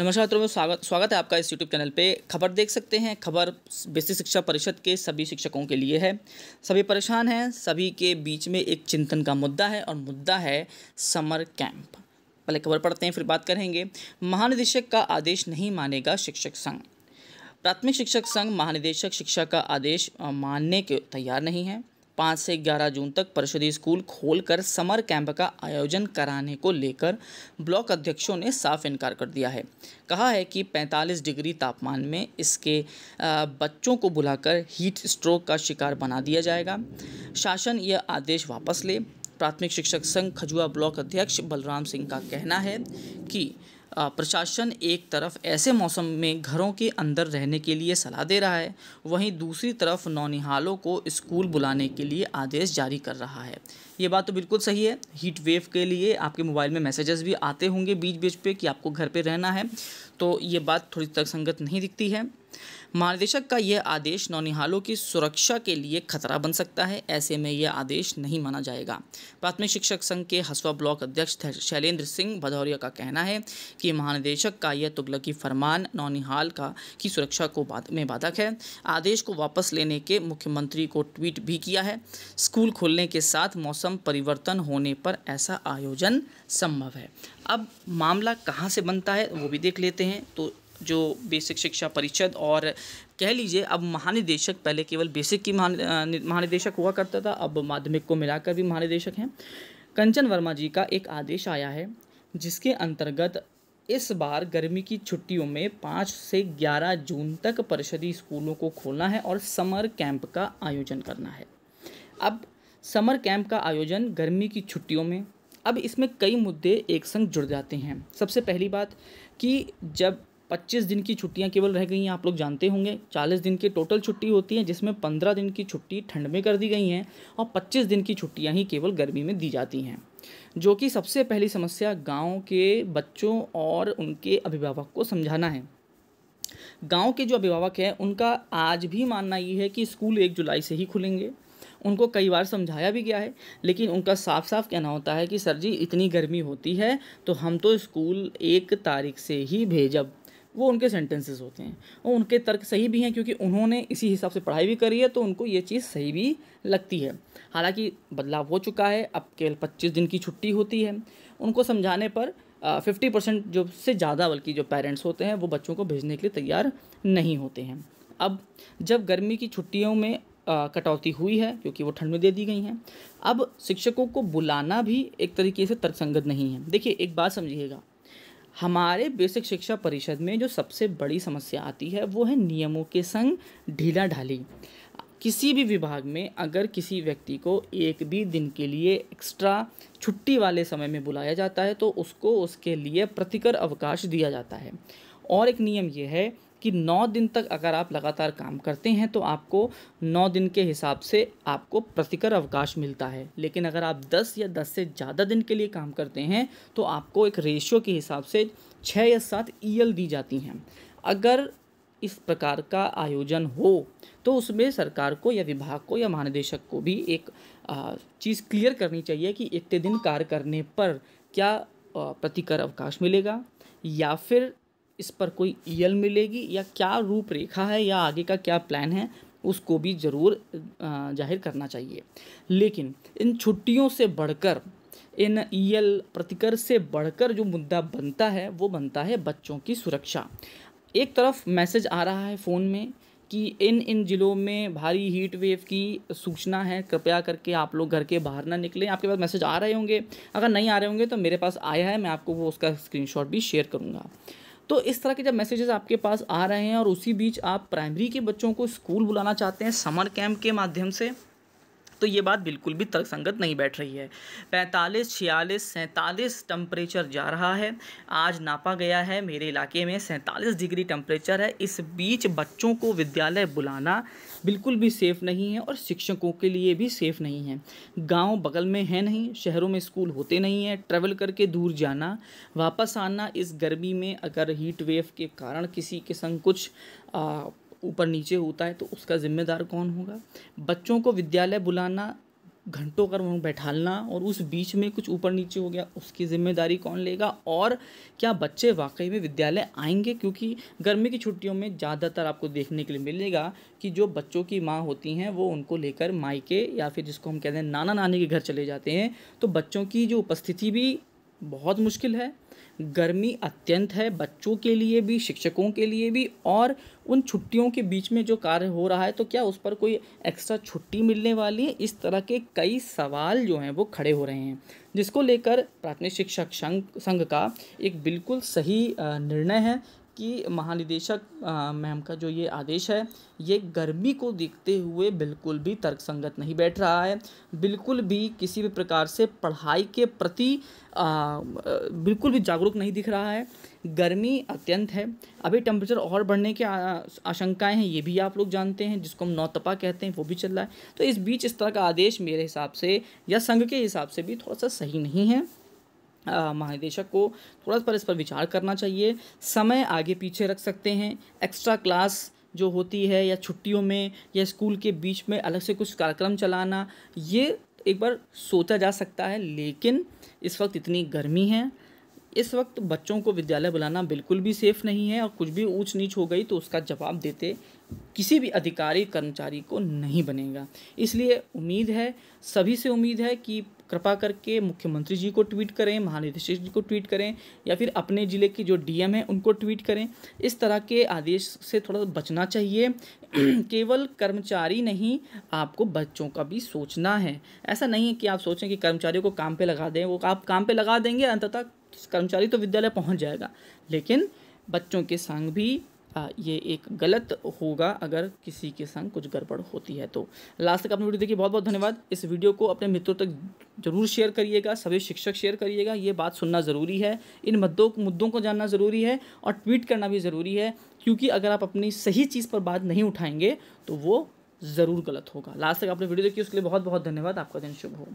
नमस्कार मित्रों में स्वागत स्वागत है आपका इस यूट्यूब चैनल पे खबर देख सकते हैं खबर बेसिक शिक्षा परिषद के सभी शिक्षकों के लिए है सभी परेशान हैं सभी के बीच में एक चिंतन का मुद्दा है और मुद्दा है समर कैंप पहले खबर पढ़ते हैं फिर बात करेंगे महानिदेशक का आदेश नहीं मानेगा शिक्षक संघ प्राथमिक शिक्षक संघ महानिदेशक शिक्षा का आदेश मानने के तैयार नहीं है पाँच से ग्यारह जून तक परिषदी स्कूल खोलकर समर कैंप का आयोजन कराने को लेकर ब्लॉक अध्यक्षों ने साफ इनकार कर दिया है कहा है कि 45 डिग्री तापमान में इसके बच्चों को बुलाकर हीट स्ट्रोक का शिकार बना दिया जाएगा शासन यह आदेश वापस ले प्राथमिक शिक्षक संघ खजुआ ब्लॉक अध्यक्ष बलराम सिंह का कहना है कि प्रशासन एक तरफ ऐसे मौसम में घरों के अंदर रहने के लिए सलाह दे रहा है वहीं दूसरी तरफ नौनिहालों को स्कूल बुलाने के लिए आदेश जारी कर रहा है ये बात तो बिल्कुल सही है हीट वेव के लिए आपके मोबाइल में मैसेजेस भी आते होंगे बीच बीच पे कि आपको घर पे रहना है तो ये बात थोड़ी तक संगत नहीं दिखती है महानिदेशक का यह आदेश नौनिहालों की सुरक्षा के लिए खतरा बन सकता है ऐसे में यह आदेश नहीं माना जाएगा प्राथमिक शिक्षक संघ के हसवा ब्लॉक अध्यक्ष शैलेंद्र सिंह भदौरिया का कहना है कि महानिदेशक का यह तुगलकी फरमान नौनिहाल का की सुरक्षा को बाद में बाधक है आदेश को वापस लेने के मुख्यमंत्री को ट्वीट भी किया है स्कूल खुलने के साथ मौसम परिवर्तन होने पर ऐसा आयोजन संभव है अब मामला कहाँ से बनता है वो भी देख लेते हैं तो जो बेसिक शिक्षा परिषद और कह लीजिए अब महानिदेशक पहले केवल बेसिक की महानिदेशक हुआ करता था अब माध्यमिक को मिलाकर भी महानिदेशक हैं कंचन वर्मा जी का एक आदेश आया है जिसके अंतर्गत इस बार गर्मी की छुट्टियों में पाँच से ग्यारह जून तक परिषदी स्कूलों को खोलना है और समर कैंप का आयोजन करना है अब समर कैंप का आयोजन गर्मी की छुट्टियों में अब इसमें कई मुद्दे एक संग जुड़ जाते हैं सबसे पहली बात कि जब पच्चीस दिन की छुट्टियाँ केवल रह गई हैं आप लोग जानते होंगे चालीस दिन की टोटल छुट्टी होती है जिसमें पंद्रह दिन की छुट्टी ठंड में कर दी गई हैं और पच्चीस दिन की छुट्टियाँ ही केवल गर्मी में दी जाती हैं जो कि सबसे पहली समस्या गाँव के बच्चों और उनके अभिभावक को समझाना है गांव के जो अभिभावक हैं उनका आज भी मानना ये है कि स्कूल एक जुलाई से ही खुलेंगे उनको कई बार समझाया भी गया है लेकिन उनका साफ साफ कहना होता है कि सर जी इतनी गर्मी होती है तो हम तो स्कूल एक तारीख से ही भेजब वो उनके सेंटेंसेस होते हैं और उनके तर्क सही भी हैं क्योंकि उन्होंने इसी हिसाब से पढ़ाई भी करी है तो उनको ये चीज़ सही भी लगती है हालांकि बदलाव हो चुका है अब केवल पच्चीस दिन की छुट्टी होती है उनको समझाने पर फिफ्टी परसेंट जो से ज़्यादा बल्कि जो पेरेंट्स होते हैं वो बच्चों को भेजने के लिए तैयार नहीं होते हैं अब जब गर्मी की छुट्टियों में कटौती हुई है क्योंकि वो ठंड में दे दी गई हैं अब शिक्षकों को बुलाना भी एक तरीके से तर्कसंगत नहीं है देखिए एक बात समझिएगा हमारे बेसिक शिक्षा परिषद में जो सबसे बड़ी समस्या आती है वो है नियमों के संग ढीला ढाली किसी भी विभाग में अगर किसी व्यक्ति को एक भी दिन के लिए एक्स्ट्रा छुट्टी वाले समय में बुलाया जाता है तो उसको उसके लिए प्रतिकर अवकाश दिया जाता है और एक नियम यह है कि नौ दिन तक अगर आप लगातार काम करते हैं तो आपको नौ दिन के हिसाब से आपको प्रतिकर अवकाश मिलता है लेकिन अगर आप दस या दस से ज़्यादा दिन के लिए काम करते हैं तो आपको एक रेशियो के हिसाब से छः या सात ईयल e दी जाती हैं अगर इस प्रकार का आयोजन हो तो उसमें सरकार को या विभाग को या महानिदेशक को भी एक चीज़ क्लियर करनी चाहिए कि इतने दिन कार्य करने पर क्या प्रतिकर अवकाश मिलेगा या फिर इस पर कोई ईयल मिलेगी या क्या रूपरेखा है या आगे का क्या प्लान है उसको भी ज़रूर जाहिर करना चाहिए लेकिन इन छुट्टियों से बढ़कर इन ईयल प्रतिकर से बढ़कर जो मुद्दा बनता है वो बनता है बच्चों की सुरक्षा एक तरफ मैसेज आ रहा है फ़ोन में कि इन इन ज़िलों में भारी हीट वेव की सूचना है कृपया करके आप लोग घर के बाहर ना निकलें आपके पास मैसेज आ रहे होंगे अगर नहीं आ रहे होंगे तो मेरे पास आया है मैं आपको वो उसका स्क्रीनशॉट भी शेयर करूँगा तो इस तरह के जब मैसेजेस आपके पास आ रहे हैं और उसी बीच आप प्राइमरी के बच्चों को स्कूल बुलाना चाहते हैं समर कैंप के माध्यम से तो ये बात बिल्कुल भी तर्कसंगत नहीं बैठ रही है पैंतालीस छियालीस सैंतालीस टम्परेचर जा रहा है आज नापा गया है मेरे इलाके में सैंतालीस डिग्री टेम्परेचर है इस बीच बच्चों को विद्यालय बुलाना बिल्कुल भी सेफ़ नहीं है और शिक्षकों के लिए भी सेफ़ नहीं है गाँव बगल में है नहीं शहरों में स्कूल होते नहीं हैं ट्रैवल करके दूर जाना वापस आना इस गर्मी में अगर हीट वेव के कारण किसी किस्म कुछ आ, ऊपर नीचे होता है तो उसका जिम्मेदार कौन होगा बच्चों को विद्यालय बुलाना घंटों कर वहाँ बैठालना और उस बीच में कुछ ऊपर नीचे हो गया उसकी जिम्मेदारी कौन लेगा और क्या बच्चे वाकई में विद्यालय आएंगे क्योंकि गर्मी की छुट्टियों में ज़्यादातर आपको देखने के लिए मिलेगा कि जो बच्चों की माँ होती हैं वो उनको लेकर माई के या फिर जिसको हम कहते हैं नाना नानी के घर चले जाते हैं तो बच्चों की जो उपस्थिति भी बहुत मुश्किल है गर्मी अत्यंत है बच्चों के लिए भी शिक्षकों के लिए भी और उन छुट्टियों के बीच में जो कार्य हो रहा है तो क्या उस पर कोई एक्स्ट्रा छुट्टी मिलने वाली है इस तरह के कई सवाल जो हैं वो खड़े हो रहे हैं जिसको लेकर प्राथमिक शिक्षक संघ संघ का एक बिल्कुल सही निर्णय है कि महानिदेशक मैम का जो ये आदेश है ये गर्मी को देखते हुए बिल्कुल भी तर्कसंगत नहीं बैठ रहा है बिल्कुल भी किसी भी प्रकार से पढ़ाई के प्रति आ, बिल्कुल भी जागरूक नहीं दिख रहा है गर्मी अत्यंत है अभी टेम्परेचर और बढ़ने की आशंकाएं हैं ये भी आप लोग जानते हैं जिसको हम नौतपा कहते हैं वो भी चल रहा है तो इस बीच इस तरह का आदेश मेरे हिसाब से या संघ के हिसाब से भी थोड़ा सा सही नहीं है महानिदेशक को थोड़ा पर इस पर विचार करना चाहिए समय आगे पीछे रख सकते हैं एक्स्ट्रा क्लास जो होती है या छुट्टियों में या स्कूल के बीच में अलग से कुछ कार्यक्रम चलाना ये एक बार सोचा जा सकता है लेकिन इस वक्त इतनी गर्मी है इस वक्त बच्चों को विद्यालय बुलाना बिल्कुल भी सेफ़ नहीं है और कुछ भी ऊंच नीच हो गई तो उसका जवाब देते किसी भी अधिकारी कर्मचारी को नहीं बनेगा इसलिए उम्मीद है सभी से उम्मीद है कि कृपा करके मुख्यमंत्री जी को ट्वीट करें महानिदेशक जी को ट्वीट करें या फिर अपने ज़िले के जो डीएम हैं उनको ट्वीट करें इस तरह के आदेश से थोड़ा सा बचना चाहिए केवल कर्मचारी नहीं आपको बच्चों का भी सोचना है ऐसा नहीं है कि आप सोचें कि कर्मचारियों को काम पे लगा दें वो आप काम पे लगा देंगे अंततः कर्मचारी तो विद्यालय पहुंच जाएगा लेकिन बच्चों के संग भी ये एक गलत होगा अगर किसी के संग कुछ गड़बड़ होती है तो लास्ट तक आपने वीडियो देखिए बहुत बहुत धन्यवाद इस वीडियो को अपने मित्रों तक जरूर शेयर करिएगा सभी शिक्षक शेयर करिएगा ये बात सुनना ज़रूरी है इन मुद्दों मुद्दों को जानना ज़रूरी है और ट्वीट करना भी ज़रूरी है क्योंकि अगर आप अपनी सही चीज़ पर बात नहीं उठाएंगे तो वो ज़रूर गलत होगा लास्ट तक आपने वीडियो देखिए उसके लिए बहुत बहुत धन्यवाद आपका दिन शुभ हो